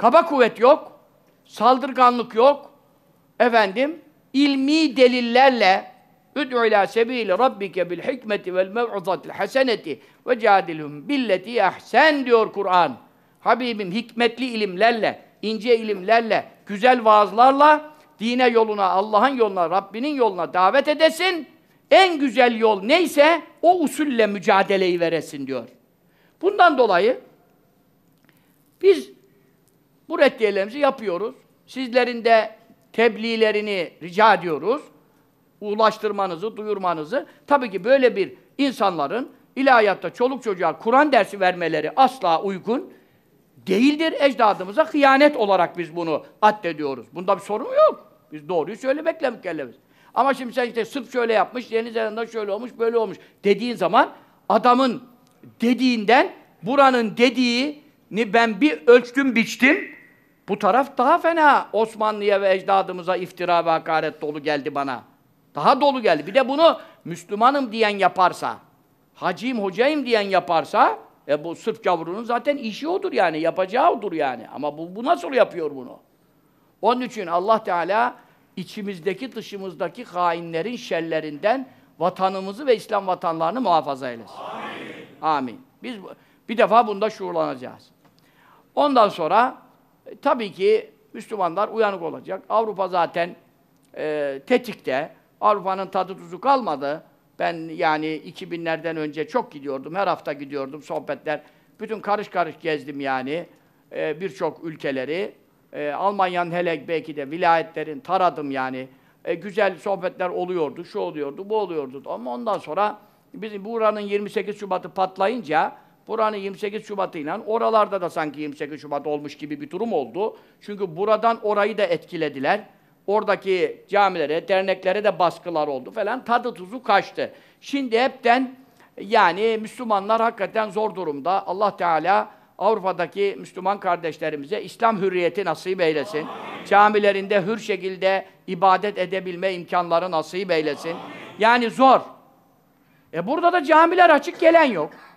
Kaba kuvvet yok, saldırganlık yok. Efendim, ilmi delillerle Üd'u ila sebili rabbike bil hikmeti vel mev'izatil haseneti ve cadilhum billeti ahsen diyor Kur'an. Habibim hikmetli ilimlerle, ince ilimlerle, güzel vaazlarla dine yoluna, Allah'ın yoluna, Rabbinin yoluna davet edesin. En güzel yol neyse o usulle mücadeleyi veresin diyor. Bundan dolayı biz bu reddiyelerimizi yapıyoruz. Sizlerin de tebliğlerini rica ediyoruz. Ulaştırmanızı, duyurmanızı. Tabii ki böyle bir insanların ilahiyatta çoluk çocuğa Kur'an dersi vermeleri asla uygun değildir. Ecdadımıza hıyanet olarak biz bunu addediyoruz. Bunda bir sorun yok. Biz doğruyu söylemekle mükellefiz. Ama şimdi sen işte sırf şöyle yapmış, Yeni Zelanda şöyle olmuş, böyle olmuş dediğin zaman adamın dediğinden buranın dediğini ben bir ölçtüm biçtim. Bu taraf daha fena Osmanlı'ya ve ecdadımıza iftira ve hakaret dolu geldi bana. Daha dolu geldi. Bir de bunu Müslümanım diyen yaparsa, hacim hocayım diyen yaparsa, e bu sırf gavurunun zaten işi odur yani, yapacağı odur yani. Ama bu, bu nasıl yapıyor bunu? Onun için Allah Teala içimizdeki dışımızdaki hainlerin şerlerinden vatanımızı ve İslam vatanlarını muhafaza eylesin. Amin. Amin. Biz bir defa bunda şuurlanacağız. Ondan sonra e, tabii ki Müslümanlar uyanık olacak. Avrupa zaten e, tetikte. Avrupa'nın tadı tuzu kalmadı. Ben yani 2000'lerden önce çok gidiyordum. Her hafta gidiyordum sohbetler. Bütün karış karış gezdim yani e, birçok ülkeleri. E, Almanya'nın hele belki de vilayetlerin taradım yani. E, güzel sohbetler oluyordu, şu oluyordu, bu oluyordu. Ama ondan sonra bizim buranın 28 Şubat'ı patlayınca Buranın 28 Şubat'ıyla oralarda da sanki 28 Şubat olmuş gibi bir durum oldu. Çünkü buradan orayı da etkilediler. Oradaki camilere, derneklere de baskılar oldu falan. Tadı tuzu kaçtı. Şimdi hepten yani Müslümanlar hakikaten zor durumda. Allah Teala Avrupa'daki Müslüman kardeşlerimize İslam hürriyeti nasip eylesin. Amin. Camilerinde hür şekilde ibadet edebilme imkanları nasip eylesin. Amin. Yani zor. E burada da camiler açık gelen yok.